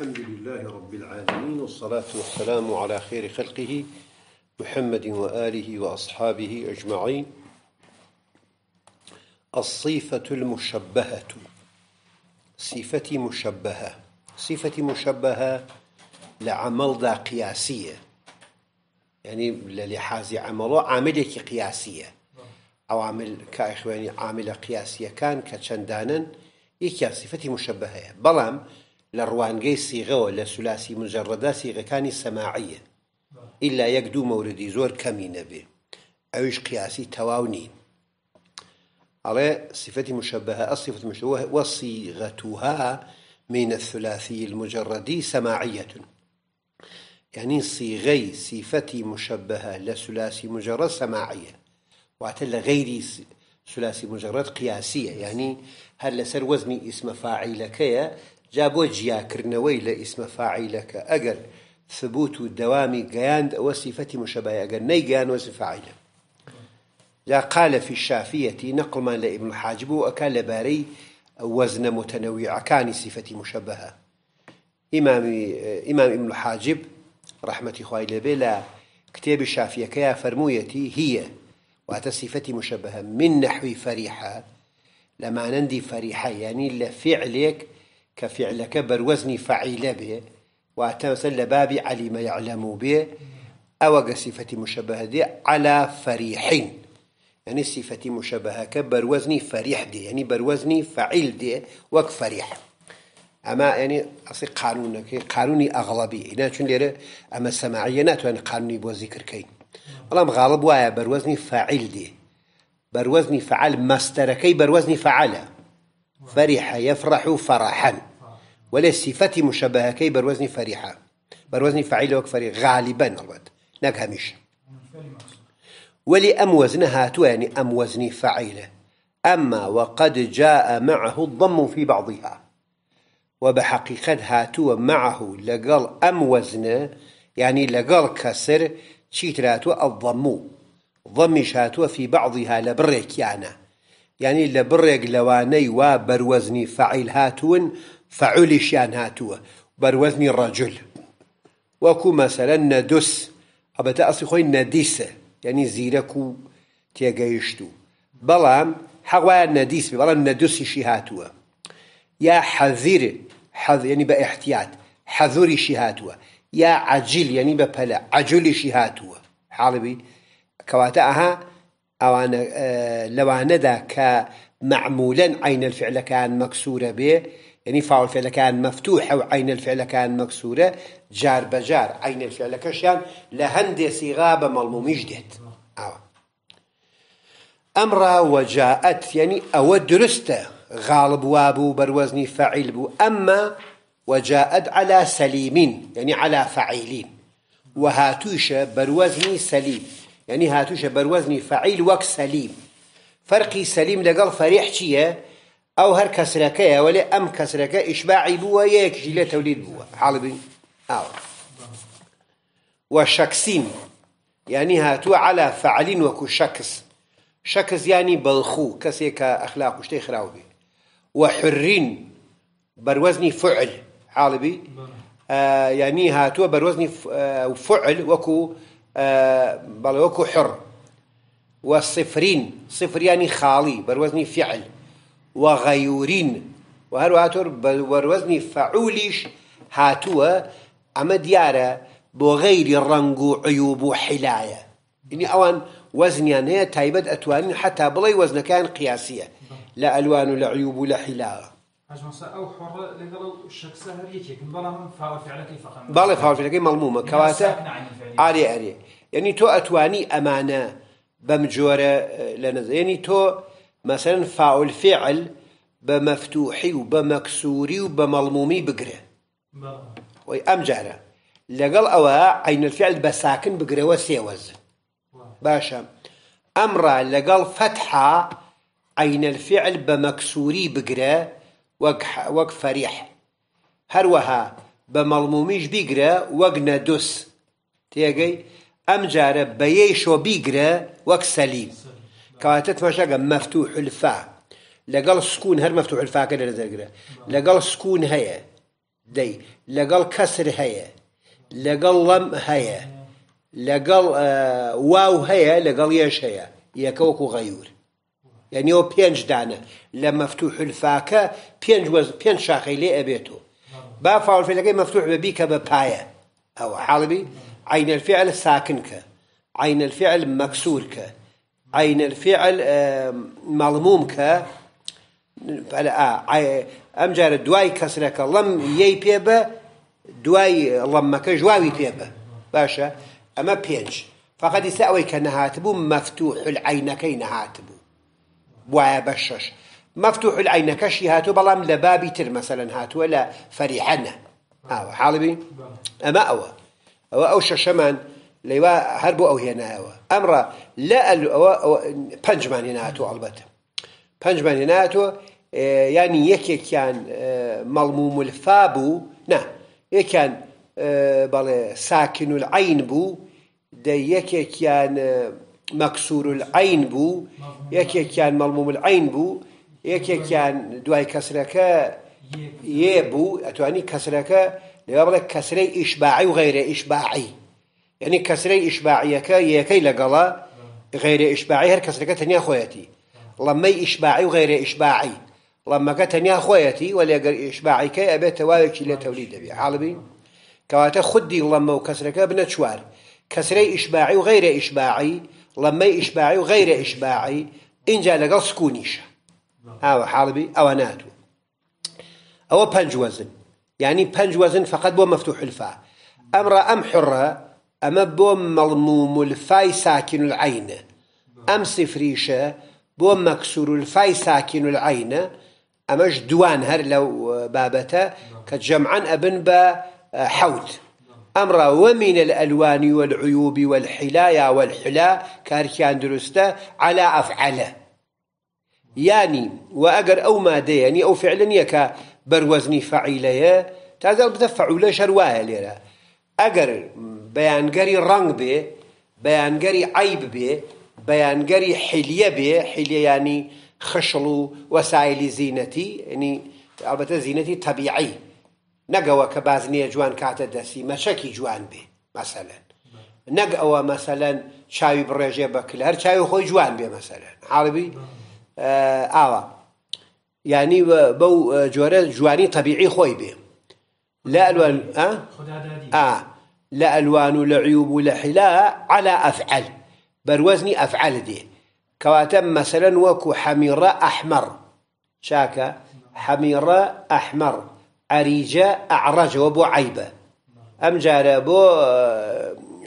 الحمد لله رب العالمين والصلاة والسلام على خير خلقه محمد وآله وأصحابه أجمعين الصفة المشبهة صفة مشبهة صفة مشبهة لعمل ذا قياسية يعني للحاز عمله عاملة قياسية عوامل كإخواني عاملة قياسية كان كتشندانا يكيا صفة مشبهة بلام لە ڕوانگەی سیغەوە لە سولاسی مجەڕەدا سیغەکانی سەماعیە ئللا یەک دوو مەوردی زۆر کەمی نەبێ ئەویش قیاسی تەواو نین ئەڵێ مشبهة الصفة المشبهة وصيغتها من الثلاثي المجردي سماعية يعني صيغي صفتي مشبهة لثلاثي مجرد سماعية وعتل غير ثلاثي مجرد قياسية يعني هل سر وزني اسم فاعل كيا جابو جيا كرنوي لا اسم فاعلك ئەگەر ثبوت الدوام جاند وصفتي مشابهه اجل ني ئەگەر وصفة فاعله جا قال في الشافية ما لابن حاجب وكال لباري وزن متنوع كان صفة مشبهة إمام, إمام ابن حاجب رحمة خويل بلا كتاب الشافية كيا فرمويتي هي واتى مشبهة من نحو فريحة لما نندي فريحة يعني لفعلك کە فعلەکە بەروەزنی علي ما يعلم به أو بابی مشبهة دي على بێ يعني صفة مشبهة كبر وزني فريح دي يعني بر وزني فعيل دي ینی بەروەزنی فعیل دێ وەک فەریح قانوني أغلبي ئەسی قانونەکەی قانونی ئەغڵەبی ئینا چون لێرە ئەمە سەماعیە ناتوانێت قانونی بۆ زیکردکەین بەڵام غاڵب وایە بەروەزنی فعیل دێ بەروەزنی فعال بر وزني فعاله فرح يفرح فرحا ولا صفة مشبهة كي بروزن فرحة بروزن فعيل وكفري غالبا نرد نك هميش ولي أم وزن هاتواني أم وزن فعيلة أما وقد جاء معه الضم في بعضها وبحقيقة هاتو معه لقال أم وزن يعني لقال كسر شيتراتو الضمو ضمش هاتو في بعضها لبريك يعني یعنی يعني لە بڕێک لەوانەی وا بەروەزنی فعیل هاتوون فعولیشیان هاتووە بەروەزنی ڕەجل وەکو مەسەرەن نەدوس ئەبەتە ئەسی خۆی نەدیسە یعنی يعني زیرەک و تێگەیشت و بەڵام حەوایان نەدیس بێ بەڵام نەدوسیشی هاتووە یا حەزیر ینی يعني بە ئەحتیات حەزوریشی هاتووە یا عجیل یعنی بە پەلە عجولیشی هاتووە حاڵبی کەواتە ئەها ئەوانە آه، لەوانەدا کە معمولەن عینە يعني فعلەکان مەکسورە بێ ینی فاولفعلەکان مەفتوح ئەو عینە فعلەکان الفعل كان مكسورة جار بجار عين الفعل كشان بە مەڵمومیش دێت جديد أمر وجاءت يعني أو درست غالب وابو بروزني فەعیل بو أما وجاءت على سليمين يعني على فعيلين وهاتوش بروزني سليم يعني هاتوش بروزني فعيل وك سليم فرقي سليم لقال فريح چییە؟ او هر كسركا ولا ام كسركا اشباعي بووە یەکیشی جيلة توليد بووە حالب او وشكسين يعني هاتو على فعلین وكو شكس شكس يعني بلخو كسيك اخلاق وشتي شتەی خراو بێ وحرین بەروەزنی فعل حاڵبی يعني آه، هاتو بروزني آه، فعل وكو آه، بل وكو حر وصفرين صفر يعني خالي بروزني فعل وغيورين وهرواتور بل وروزني فعوليش هاتوا اما دياره بغير الرنق عيوب حلاية يعني اوان وزني هي تايبد اتوان حتى بلاي وزن كان قياسيه لا الوان ولا عيوب ولا حلاوه أجمع سأو حر لقل الشك بلا فعل فعلك بلا فعل ملمومة كواتا ئارێ ئەرێ یعنی تو اتوانی امانه بمجوره جۆرە اه، یعنی تو مثلا مەسەرن فاول فعل بمفتوحي مەفتوحی و بە مەکسوری و بە مەڵمومی بگرێ وی الفعل بساكن لەگەڵ وسيوز باشا بە ساکن بگرەوە سێوەز باشە ئەمڕا لەگەڵ فتحا عینەفعل بە مەکسوری بگرە وەک فەریح دوس تيجي ام جارە بيشو شۆ بیگرە وەک سەلیم کەواتە تماشاگە مەفتوح الفا لەگەڵ سکون هەر مەفتوح الفاکە لە نەزەرگرە لەگەڵ سکون هەیە دەی لەگەڵ کەسر هەیە لەگەڵ لەم هەیە لەگەڵ واو هيا لقال يش هيا يكوكو غيور يعني هو بينج پێنج لما مفتوح مەفتوح الفاکە پێنج پێنج شاخەی لێ ئەبێتەوە با فاولفێلەکەی مەفتوح مفتوح کە ببايا أو حالبي عين الفعل ساكنك عين الفعل مكسورك عين الفعل ملمومك ئەم آه، ام جار کەسرەکە لەم یەی پێبە دوای لەمەکە ژواوی پێبە باشە ئەمە پێنج فقط دیسا ئەوەی کە مفتوح بوو مەفتوح العینەکەی بشش مفتوح العين كشي هاتو مەفتوح لبابي هاتوو بەڵام لە بابی تر مثلا هاتو ولا فريحنا أو حالبي أما ئەوە أو أوش شمان ليوا هربو أو هي أمر لا ال أو بنجمان هناتو علبته بنجمان هناتو آه، يعني يك كان آه، ملموم الفابو نا يك كان آه، ساكن العين بو ده يك كان مكسور العين بو يك كان ملموم العين بو يك كان دواي كسركه يبو أتواني كسركه لقبل كسرى إشباعي وغير إشباعي يعني كسرى إشباعي يا يكى لجلا غير إشباعي هر كسرى يا خواتي لما إشباعي وغير إشباعي لما كتني أخواتي ولا غير إشباعي كا أبي توالك إلى توليد أبي حالبي كواتا خدي لما وكسرى كا شوار كسرى إشباعي وغير إشباعي لما إشباعي وغير إشباعي إن جاء لجلا سكونيش هذا حالبي أو نادو أو بانج وزن يعني بنج وزن فقط بو مفتوح الفاء أمر أم حرة أما بو مضموم الفاي ساكن العين أم صفريشة بو مكسور الفاي ساكن العين أمش دوان هر لو آه، بابته كجمعا أبن با آه، حوت أمر ومن الألوان والعيوب والحلايا والحلا كاركيان درسته على أفعله يعني وأجر أو مادة يعني أو فعلا يكا بەروەزنی فعیلەیە تازە بدە فعولە شەروایە لێرە ئەگەر بەیانگەری ڕنگ بێ بەیانگەری عيب بێ بەیانگەری حلیە بێ بي خشڵ و وەسایلی زیینەتی ینی يعني زیینەتی تەبیعی نەگەوە کە بازنیە جوان کاتە دەسی مەچەکی جوان بێ مەسەلەن نەگ ئەوە مەسەلەن چاوی بڕێژێ بە کلەر چاوی خۆی جوان بێ مەسەلەن حڵبی ئاوە يعني بو اه، جوار جواني طبيعي خوي به لا الوان ها أه؟ آه. لا الوان ولا عيوب ولا حلا على افعل بروزني افعل دي كواتم مثلا وكو حميرة احمر شاكا حميرة احمر عريجة اعرج وبو عيبة ام جاربو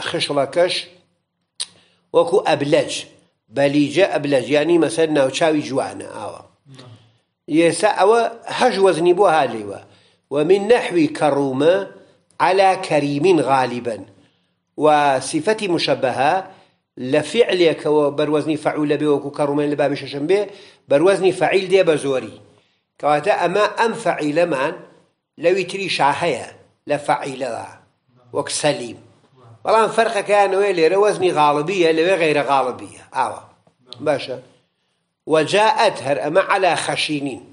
خشلكش وكو ابلج بليجة ابلج يعني مثلا تشاوي جوانا آه. نعم. ئێسا ئەوە وزني بوها ليوا ومن نحو كرومة على كريم غالبا وصفتي مشبهة لفعلك بروزني فعول به وكو كرومة لباب ششم به بروزني فعيل دي بزوري كواتا أما أم فعيل من لو يتري شاهية لفعيل ذا وكسليم والله فرق كان ويلي وزني غالبية لو غير غالبية آوه باشا وجاءت هر أما على خشينين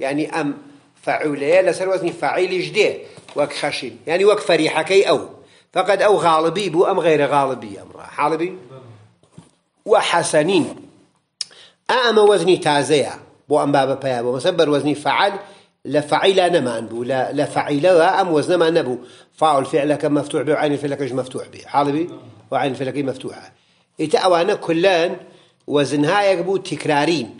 يعني أم فعولية لسر وزني فعيل جديه وك خشين يعني وك فريحة كي أو فقد أو غالبي بو أم غير غالبي أمرا حالبي وحسنين أما وزني تازية بو أم بابا بيا بو مسبر وزني فعل لفعيلة نما أنبو لا لفعيلة أم وزن ما نبو فاعل فعلك مفتوح به وعين فعلك مفتوح به حالبي وعين فعلك مفتوحة إتأوانا كلان وزنها يقبو تكرارين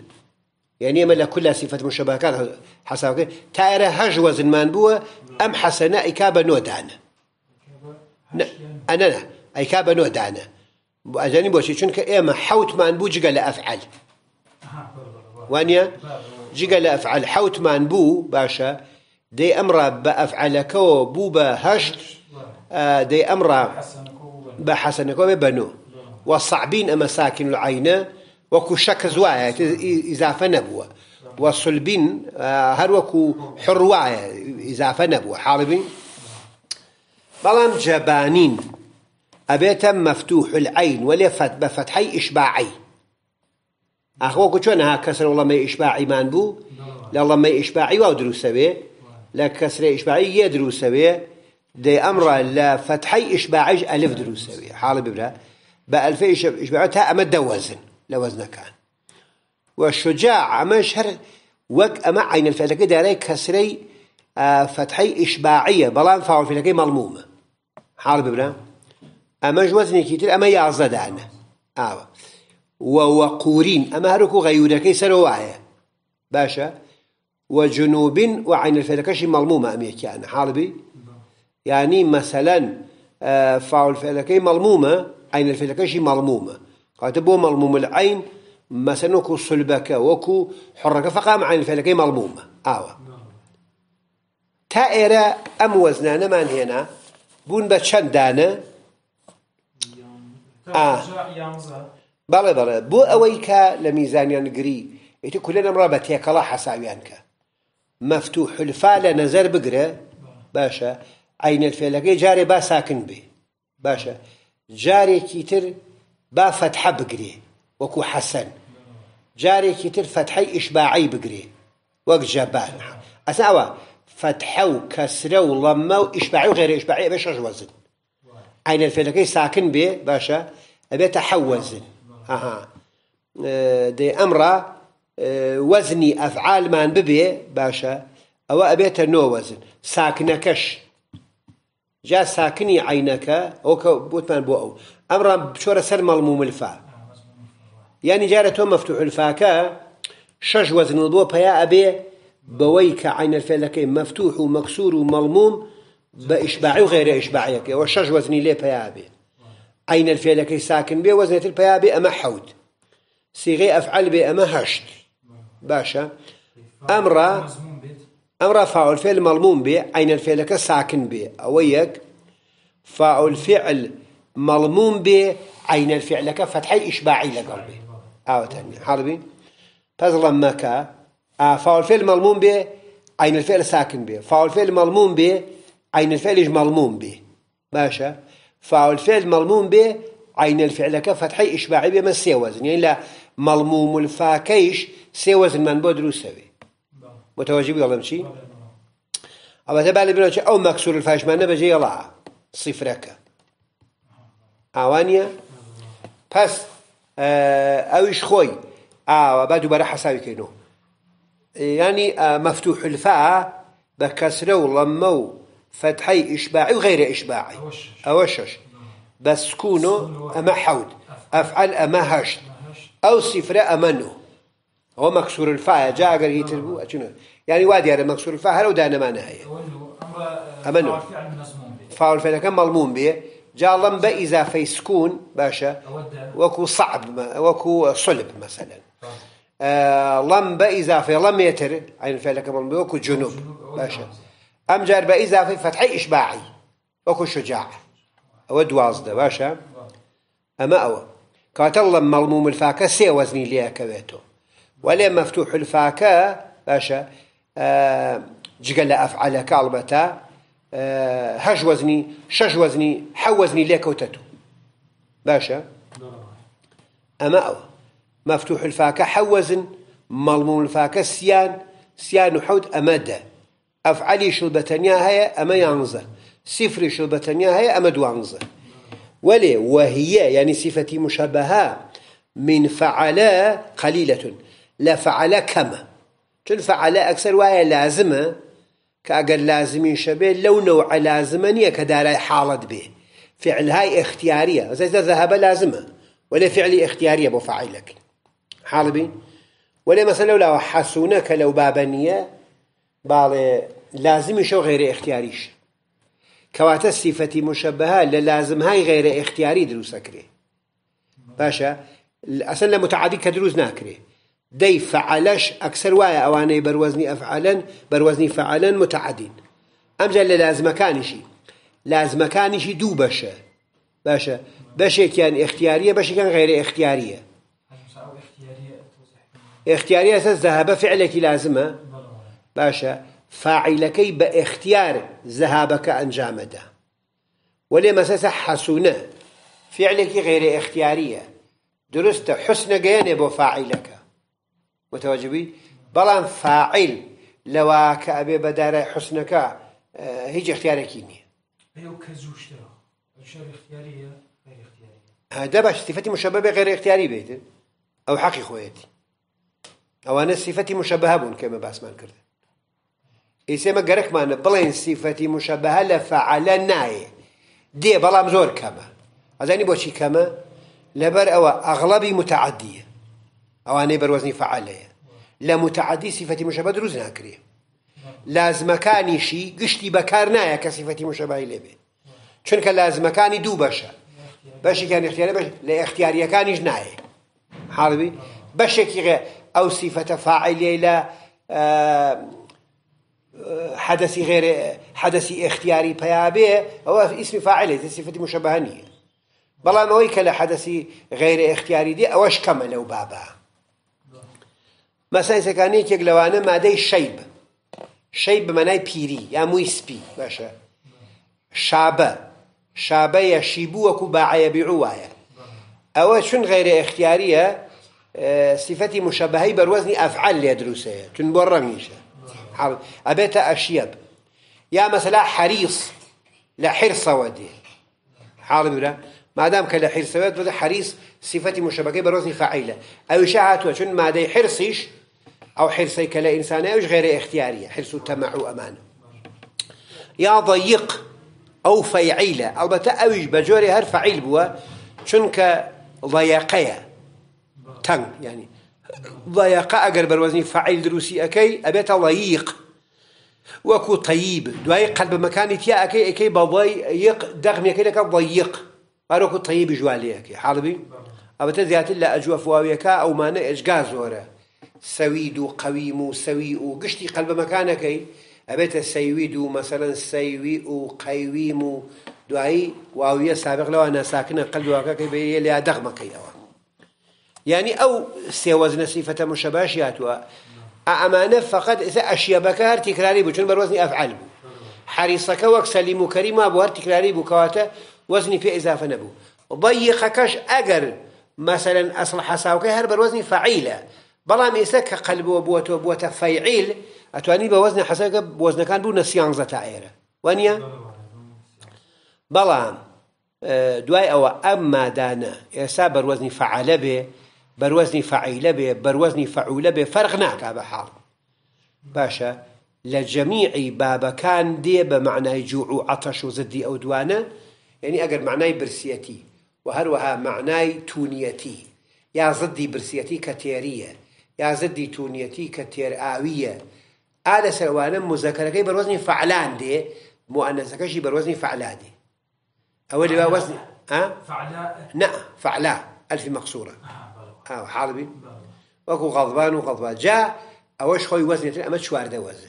يعني ما كل صفة مشابهات حسب كده تأرى هج وزن من بوا أم حسناء إكابة نو دعنا أنا لا إكابة نو دعنا أجاني بوشي شون كإما حوت من بو لا أفعل وانيا جقل أفعل حوت من بو باشا دي أمر بأفعل كو بو بهج آه، دي أمر بحسن كو بنو وصعبين أما ساكن العينة وكو زوايا يعني إضافة نبوة وصلبين آه، هروك وكو حروايا إضافة نبوة حاربين بلام جبانين أبيت مفتوح العين ولفت بفتحي إشباعي أخوك شو ها كسر والله ما إشباعي مان بو والله ما إشباعي وأدرو سبي بيه لا كسر إشباعي يدرو بيه دي أمره فتحي إشباعي ألف درو بيه حالي ببرا بألفي شبعتها أما دوزن لوزن كان والشجاع أما شهر وك أما عين الفعل كده عليك كسري آه، فتحي إشباعية بلان فاعل في لكي ملمومة حال ببنا أما جوزني كتير أما يعزد عنه آه ووقورين أما هركو غيوركي سرواية باشا وجنوب وعين كش ملمومة أميك يعني حاربي يعني مثلا آه، فاعل فلكي ملمومة عين مرمومة قالت بو مرموم العين مثلا سنوكو صلبك وكو حركة فقام عين الفلكي مرمومة آوا تائرة أم وزنانة من هنا بون باتشان دانة آه بلى بلى بو أويكا لميزانيان قري إتو كلنا مرابة تيكلا حساويانكا مفتوح الفال نزر بقرة باشا عين الفلكي جاري با ساكن به باشا جاري كيتر با بقري وكو حسن جاري جارێکی تر إشباعي بقري بگرێ وەک جەبار ئەساوە فتحە و کەسرە إشباعي لەمە و ئیشباعی وزن عين الفلكي ساكن شەش باشا أبي فێلەکەی ساکن بێ باشە ئەبێتە حەوەزن اه، دێ ئەمڕە اه، وەزنی ئەفعالمان ببێ باشە ئەوە ئەبێتە نۆوەزن جا ساكني عينك اوك بوتمان بو امر بشوره سر ملموم الفاء يعني جارته مفتوح الفاكا شج وزن ضو بيا ابي بويك عين الفلك مفتوح ومكسور وملموم بإشباع وغير اشباعيك وشج وزني لي بيا ابي عين الفلك ساكن بي وزنة البيا ابي اما حود صيغه افعل بي اما هشت باشا امر أين الفعل كساكن ئەم ڕا فاولفێل مەڵموم بێ عینەرفێلەکە ساکن بێ ئەوە یەک فاولفعل مەڵموم بێ لما فەتحی ئیشباعی الفعل آه، ملموم آه، ئاوەتەنی أين الفعل ساكن فاولفێل مەڵموم الفعل ملموم ساکن أين الفعل مەڵموم بێ عینەرفعلیش مەڵموم بێ باشە فاولفعل مەڵموم بێ عینەرفعلەکە فەتحی ئیشباعی سي وزن يعني لا ملموم الفاكيش سي وزن من بۆ سوي متواجب دەڵم چی ئەوەتە بالێ بنەوە ئەو مەکسور فاشمانە بەجێ یڵا سیفرەکە ئاوانە پس آه، ئەویش خۆی ئاوە خوي آه حەساویکەینەوە ینی مەفتوح كينو يعني مفتوح الفاء بكسره ولمو فتحي إشباعي وغير إشباعي أوشش بس كونوا أما حود أفعل أما هشت أو صفر أمنه هو مكسور الفاء جاء قال هي شنو يعني وادي هذا مكسور الفاء هل ودانا ما نهاية أمنو آه، فاول فعل كم ملموم به جاء لم في سكون باشا وكو صعب وكو صلب مثلا طيب. آه إذا في لم يتر عين فعل كم ملموم وكو جنوب باشا أم جار في فتحي إشباعي وكو شجاع أود دوازده باشا طيب. أما أو كاتل ملموم الفاكة وزني ليه كويتو ولی مفتوح الفاكا باشا آه، جقل أفعل كالبتا ئەڵبەتە آه، شجوزني حوزني شەش باشا أما أو مفتوح باشە حوزن ئەوە الفاكا سيان سيان وەزن مەڵمون الفاکە سیان سیان أما حەوت ئەمە دە ئەفعالی أما بەتەنیا هەیە ئەمە یانزە سیفری شل يعني من فعلا قليلة لفعل كما چون فعل أكثر وایە لازمە کە ئەگەر لازمیشە بێت لەو نەوعە لازمە نییە حالت به فعل هاي اختيارية اختیاریە زەیدە ذهب لازمه ولا فعلی اختيارية بفعلك حال حاڵ بین ولا مثلا لو حەسوونە کە لو بابە نییە لازم شو غير اختياريش اختیاریش کەواتە مشبهة مشەبەها لە هاي غير اختياري دروستەکرێ باشە باشا لە متعادی كدروس دروست دي فعلش أكثر وايا أواني بروزني أفعلا بروزني فعلا متعدين أمجا لازم كانشي لازم كانشي دو بشا باشا بشا كان اختيارية بشا كان غير اختيارية اختيارية أساس ذهب فعلك لازمة باشا فاعلكي باختيار ذهابك أنجام ده ولي سس حسونة فعلك غير اختيارية درست حسن جانب فاعلك فاعل متواجبی حسنك هيجي لەوا کە أيو بەدارای حسنەکە اختيارية غير اختيارية هذا باش صفتي مشبهة غير اختياري بيت أو حقي خويتي أو أنا صفتي مشبهة بون كما باسم كرد إيش ما قرك مانا بلين صفتي مشبهة لفعل ناي دي بلام زور كما أزاني بوشي كما لبر أو أغلبي متعدية ئەوانەی بەرۆزنی فعالەیە لە متعدی سیفەتی مشەبە دروست ناکرێ لازمەکانیشی گشتی بەکار نایە کە سیفەتی لازم لێبێ دو باشا دوو كان اختياري اختیارە لا اختياري اختیاریەکانیش جناي حاڵبی بەشێکی كي أو صفة فاعلیەی لا آه، آه، حدثي غير حدثي اختياري بيابي هو اسم فاعل صفة مشابهة نية بلا ما ويك حدثي غير اختياري دي اوش كما لو بابا مثلا بە سایسەکانەیەکێک لەوانە مادەی شیب شەی بەمەنای پیری یا موی سپی باشه شابه باشە شابە شابە یەشیبوو وەکو باعەبیعوو وایە اوه چون غیر اختیاریه اه، صفتی مشابهی بر وزنی افعال لیه دروسه چون بر رمیشه ئەبێتە اشیب یا مەسەلا حەریس لە حرسەوە دێ حاڵی برە مادام کە لە حرسەوەت حریص صفتی مشابهی بر وزنی فعیله ئەویشە هاتووە چون ماده حرصیش او حرصي كلا انسان أو غير اختياريه حرص تمع وامانه يا ضيق او فيعيله البته أوج بجوري هر فعيل بوا شنك ضيقيه تن يعني ضيقه أقرب الوزن فعيل دروسي اكي ابيت ضيق وكو طيب دواي قلب مكاني تيا اكي اكي بضيق دغمي اكي لك ضيق فاروكو طيب جوالي اكي حالبي ابيت ذات الله اجوا فواويكا او مانع اشقا زوره سويدو قويمو سويو قشتي قلب مكانك أبيت سيويد مثلا سيويء قويمو دعي وأوية سابق لو أنا ساكنة قلب وقاك بي لا دغمك يعني أو سي وزن صفة مشباشياتها أمانة فقط إذا أشياء بكار تكراري بو شنو بروزني أفعل بو حريصك وكسليم كريم أبو تكراري بو وزني في اذا فنبو ضيقكش أجر مثلا أصل حساوك هر بروزني فعيلة بلام يسك قلب قەلبەوە بووەوە فيعيل أتواني بوزن حسابك بوزن كان بو نسيان نەسیانزە تا ئێرە وانە بەڵام دوای ئەوە ئەم مادانە ئێستا بەروەزنی بروزني بێ بەروەزنی فعیلە بێ بەروەزنی فعولە بێ فەرق باشا بە بابا كان لە جەمیعی جوع عطش وزدي أو دوانا يعني أقل معنى برسيتي وهروها معنى تونيتي يا زدي برسيتي كتيرية يا يازدي تونيتي كتير آوية هذا سروانا مذكرة كي بروزن فعلان دي مؤنثة كشي بروزن فعلا دي أول اللي وزن ها أه؟ فعلا نا فعلا ألف مقصورة آه آه حاربي وكو غضبان وغضبان جاء أوش خوي وزن يتلقى ما تشوار وزن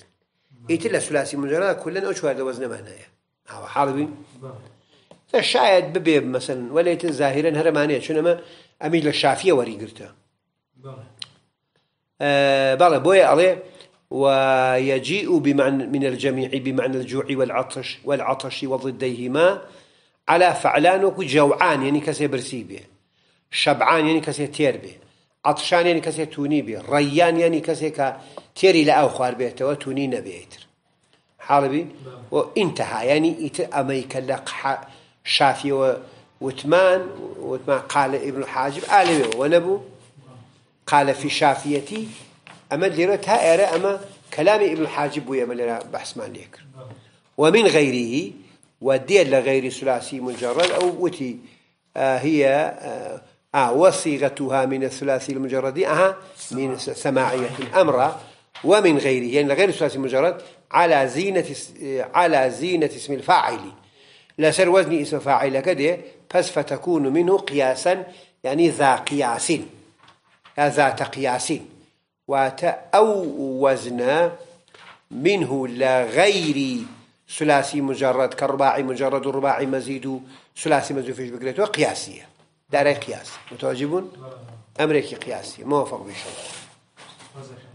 يتلا ثلاثي من كلنا أوش وارد وزن ما هنايا آه حاربي فشايد ببيب مثلا وليت ظاهرا هرمانية شنو ما أميل الشافية وري قرته آه، بلى بويا عليه ويجيء بمعنى من الجميع بمعنى الجوع والعطش والعطش وضديهما على فعلان جوعان يعني كسي برسي به شبعان يعني كسي تير به عطشان يعني كسي توني به ريان يعني كسي تيري لا خوار بيته وتوني نبيتر حالبي وانتهى يعني أميك لقح شافي وثمان وثمان قال ابن الحاجب قال ونبو قال في شافيتي أما ها تأرى أما كلام ابن الحاجب ويا ملرا بحث ما ليك ومن غيره ودي لغير ثلاثي مجرد أو وتي آه هي آه, آه وصيغتها من الثلاثي المجرد أها من سماعية الأمر ومن غيره يعني لغير ثلاثي مجرد على زينة آه، على زينة اسم الفاعل لسر وزن اسم فاعل كده بس فتكون منه قياسا يعني ذا قياس ذات قياس وتأو وزن منه لغير ثلاثي مجرد كرباعي مجرد ورباعي مزيد ثلاثي مزيد فيش بقريته قياسية داري قياس متواجبون أمريكي قياسي موافق بشكل